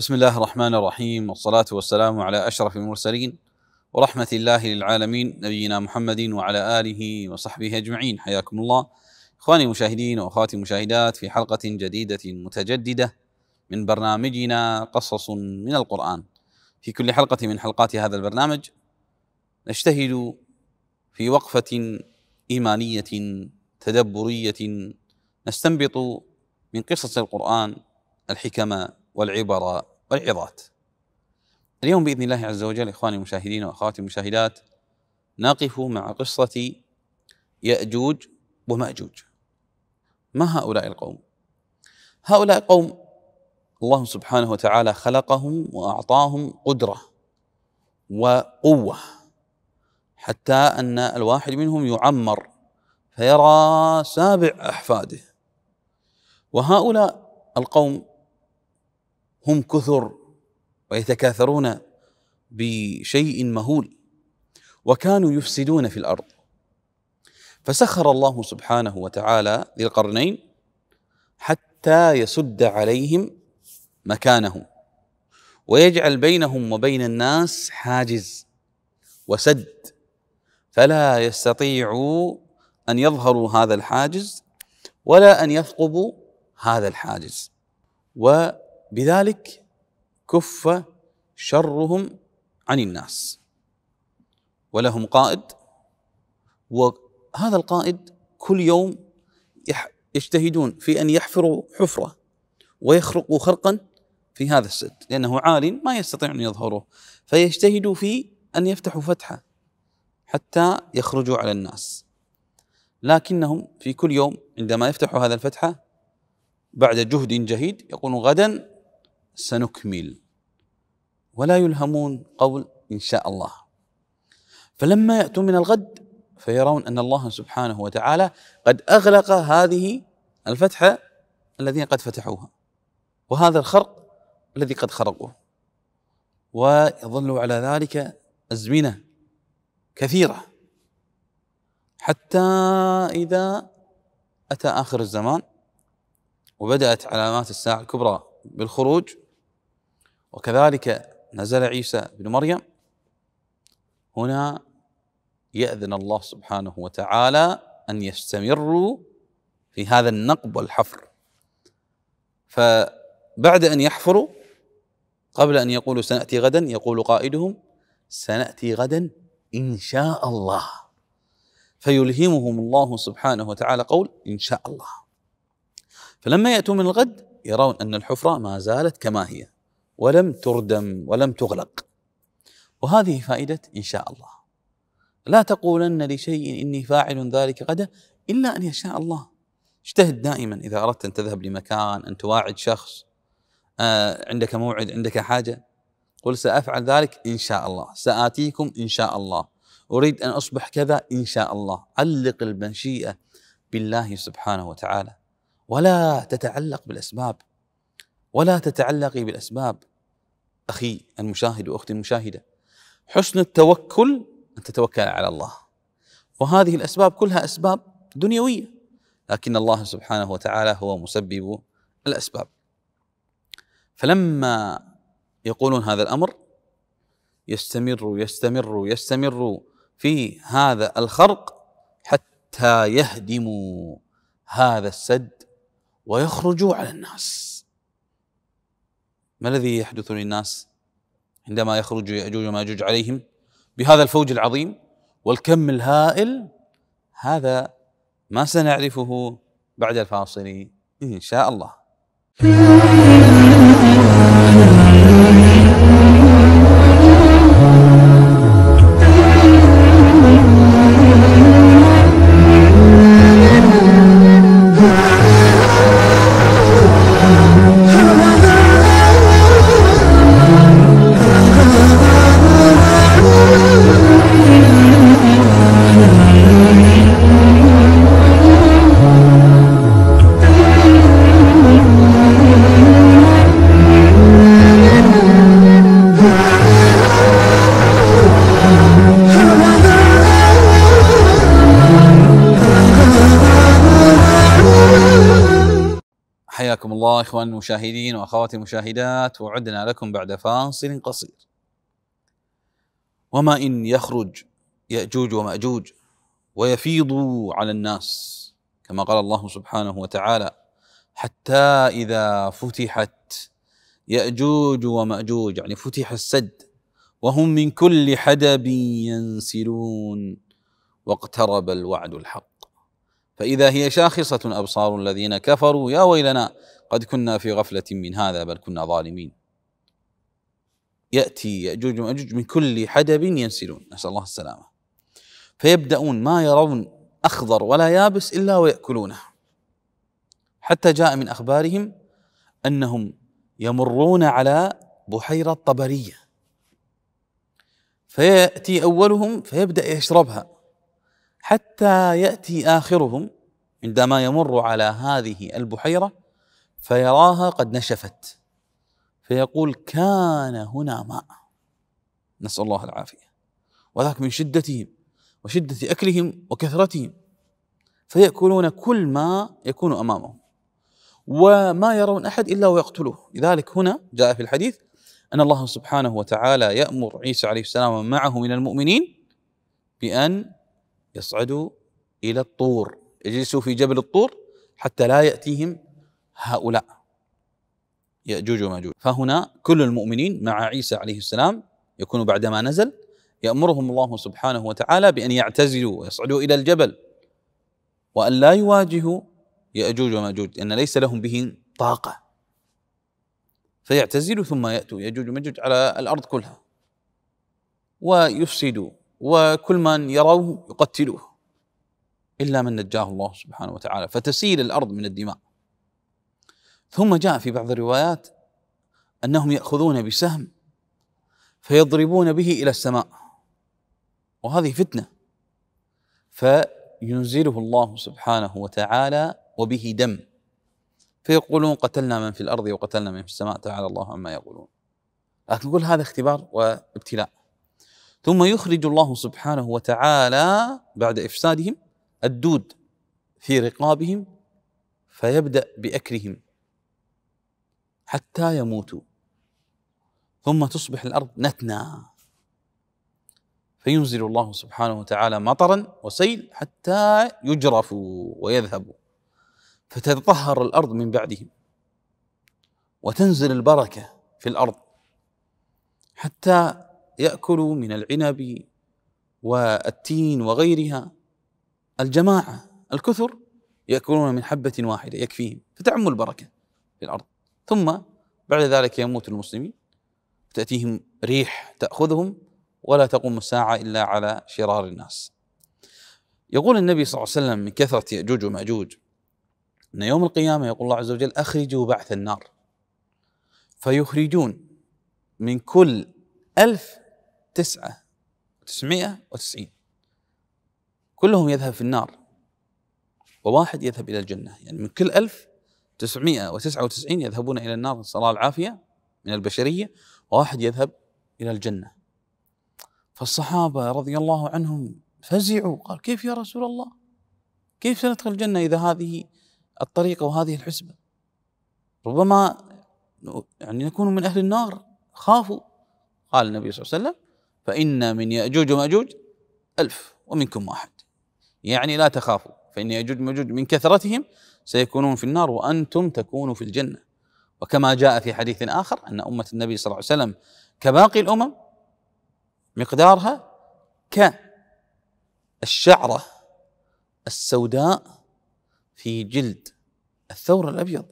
بسم الله الرحمن الرحيم والصلاة والسلام على أشرف المرسلين ورحمة الله للعالمين نبينا محمد وعلى آله وصحبه أجمعين حياكم الله إخواني المشاهدين وأخواتي المشاهدات في حلقة جديدة متجددة من برنامجنا قصص من القرآن في كل حلقة من حلقات هذا البرنامج نجتهد في وقفة إيمانية تدبرية نستنبط من قصص القرآن الحكمة والعبر والعظات اليوم باذن الله عز وجل اخواني المشاهدين واخواتي المشاهدات نقف مع قصه ياجوج وماجوج ما هؤلاء القوم هؤلاء قوم الله سبحانه وتعالى خلقهم واعطاهم قدره وقوه حتى ان الواحد منهم يعمر فيرى سابع احفاده وهؤلاء القوم هم كثر ويتكاثرون بشيء مهول وكانوا يفسدون في الارض فسخر الله سبحانه وتعالى ذي القرنين حتى يسد عليهم مكانهم ويجعل بينهم وبين الناس حاجز وسد فلا يستطيعوا ان يظهروا هذا الحاجز ولا ان يثقبوا هذا الحاجز و بذلك كف شرهم عن الناس ولهم قائد وهذا القائد كل يوم يجتهدون في ان يحفروا حفره ويخرقوا خرقا في هذا السد لانه عال ما يستطيع ان يظهره فيجتهدوا في ان يفتحوا فتحه حتى يخرجوا على الناس لكنهم في كل يوم عندما يفتحوا هذا الفتحه بعد جهد جهيد يقولون غدا سنكمل ولا يلهمون قول ان شاء الله فلما ياتون من الغد فيرون ان الله سبحانه وتعالى قد اغلق هذه الفتحه الذين قد فتحوها وهذا الخرق الذي قد خرقوه ويظلوا على ذلك ازمنه كثيره حتى اذا اتى اخر الزمان وبدات علامات الساعه الكبرى بالخروج وكذلك نزل عيسى بن مريم هنا يأذن الله سبحانه وتعالى أن يستمروا في هذا النقب والحفر فبعد أن يحفروا قبل أن يقولوا سنأتي غدا يقول قائدهم سنأتي غدا إن شاء الله فيلهمهم الله سبحانه وتعالى قول إن شاء الله فلما يأتوا من الغد يرون أن الحفرة ما زالت كما هي ولم تردم ولم تغلق وهذه فائدة إن شاء الله لا تقولن لشيء إني فاعل ذلك غدا إلا أن يشاء الله اجتهد دائما إذا أردت أن تذهب لمكان أن تواعد شخص آه عندك موعد عندك حاجة قل سأفعل ذلك إن شاء الله سآتيكم إن شاء الله أريد أن أصبح كذا إن شاء الله علق المنشيئة بالله سبحانه وتعالى ولا تتعلق بالأسباب ولا تتعلقي بالأسباب أخي المشاهد وأختي المشاهدة حسن التوكل أن تتوكل على الله وهذه الأسباب كلها أسباب دنيوية لكن الله سبحانه وتعالى هو مسبب الأسباب فلما يقولون هذا الأمر يستمر يستمر يستمر في هذا الخرق حتى يهدموا هذا السد ويخرجوا على الناس ما الذي يحدث للناس عندما يخرج يأجوج وماجوج عليهم بهذا الفوج العظيم والكم الهائل هذا ما سنعرفه بعد الفاصل إن شاء الله الاخوه المشاهدين وأخواتي المشاهدات وعدنا لكم بعد فاصل قصير وما إن يخرج يأجوج ومأجوج ويفيضوا على الناس كما قال الله سبحانه وتعالى حتى إذا فتحت يأجوج ومأجوج يعني فتح السد وهم من كل حدب ينسلون واقترب الوعد الحق فإذا هي شاخصة أبصار الذين كفروا يا ويلنا قد كنا في غفلة من هذا بل كنا ظالمين يأتي يأجوج ومأجوج من كل حدب ينسلون نسأل الله السلامة فيبدأون ما يرون أخضر ولا يابس إلا ويأكلونه حتى جاء من أخبارهم أنهم يمرون على بحيرة طبرية فيأتي أولهم فيبدأ يشربها حتى يأتي آخرهم عندما يمر على هذه البحيرة فيراها قد نشفت فيقول كان هنا ماء نسأل الله العافية وذاك من شدتهم وشدة أكلهم وكثرتهم فيأكلون كل ما يكون أمامهم وما يرون أحد إلا ويقتلوه لذلك هنا جاء في الحديث أن الله سبحانه وتعالى يأمر عيسى عليه السلام معه من المؤمنين بأن يصعدوا إلى الطور يجلسوا في جبل الطور حتى لا يأتيهم هؤلاء يأجوج ومأجوج فهنا كل المؤمنين مع عيسى عليه السلام يكون بعدما نزل يأمرهم الله سبحانه وتعالى بأن يعتزلوا ويصعدوا إلى الجبل وأن لا يواجهوا يأجوج ومأجوج لأن ليس لهم به طاقة فيعتزلوا ثم يأتوا يأجوج ومأجوج على الأرض كلها ويفسدوا وكل من يروه يقتلوه إلا من نجاه الله سبحانه وتعالى فتسيل الأرض من الدماء ثم جاء في بعض الروايات انهم ياخذون بسهم فيضربون به الى السماء وهذه فتنه فينزله الله سبحانه وتعالى وبه دم فيقولون قتلنا من في الارض وقتلنا من في السماء تعالى الله عما يقولون لكن كل هذا اختبار وابتلاء ثم يخرج الله سبحانه وتعالى بعد افسادهم الدود في رقابهم فيبدا باكلهم حتى يموتوا ثم تصبح الارض نتنى فينزل الله سبحانه وتعالى مطرا وسيل حتى يجرفوا ويذهبوا فتتطهر الارض من بعدهم وتنزل البركه في الارض حتى ياكلوا من العنب والتين وغيرها الجماعه الكثر ياكلون من حبه واحده يكفيهم فتعم البركه في الارض ثم بعد ذلك يموت المسلمين تأتيهم ريح تأخذهم ولا تقوم الساعة إلا على شرار الناس يقول النبي صلى الله عليه وسلم من كثرة يأجوج ومأجوج أن يوم القيامة يقول الله عز وجل أخرجوا بعث النار فيخرجون من كل ألف تسعة تسعمائة وتسعين كلهم يذهب في النار وواحد يذهب إلى الجنة يعني من كل ألف 999 يذهبون إلى النار صلاة العافية من البشرية واحد يذهب إلى الجنة فالصحابة رضي الله عنهم فزعوا قال كيف يا رسول الله كيف سندخل الجنة إذا هذه الطريقة وهذه الحسبة ربما يعني نكون من أهل النار خافوا قال النبي صلى الله عليه وسلم فإن من يأجوج ومأجوج ألف ومنكم واحد يعني لا تخافوا فإن يجوج مجوج من كثرتهم سيكونون في النار وأنتم تكونوا في الجنة وكما جاء في حديث آخر أن أمة النبي صلى الله عليه وسلم كباقي الأمم مقدارها كالشعرة السوداء في جلد الثور الأبيض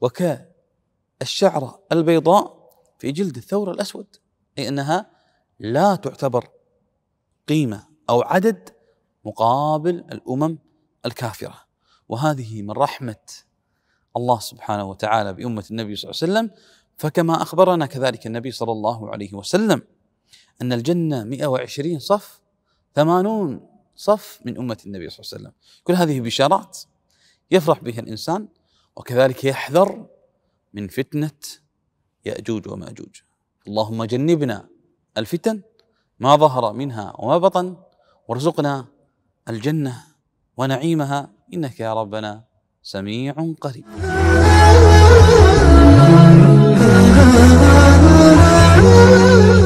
وكالشعرة البيضاء في جلد الثور الأسود أي أنها لا تعتبر قيمة أو عدد مقابل الأمم الكافرة وهذه من رحمة الله سبحانه وتعالى بأمة النبي صلى الله عليه وسلم فكما أخبرنا كذلك النبي صلى الله عليه وسلم أن الجنة 120 صف 80 صف من أمة النبي صلى الله عليه وسلم كل هذه بشارات يفرح بها الإنسان وكذلك يحذر من فتنة يأجوج ومأجوج اللهم جنبنا الفتن ما ظهر منها وما بطن وارزقنا الجنه ونعيمها إنك يا ربنا سميع قريب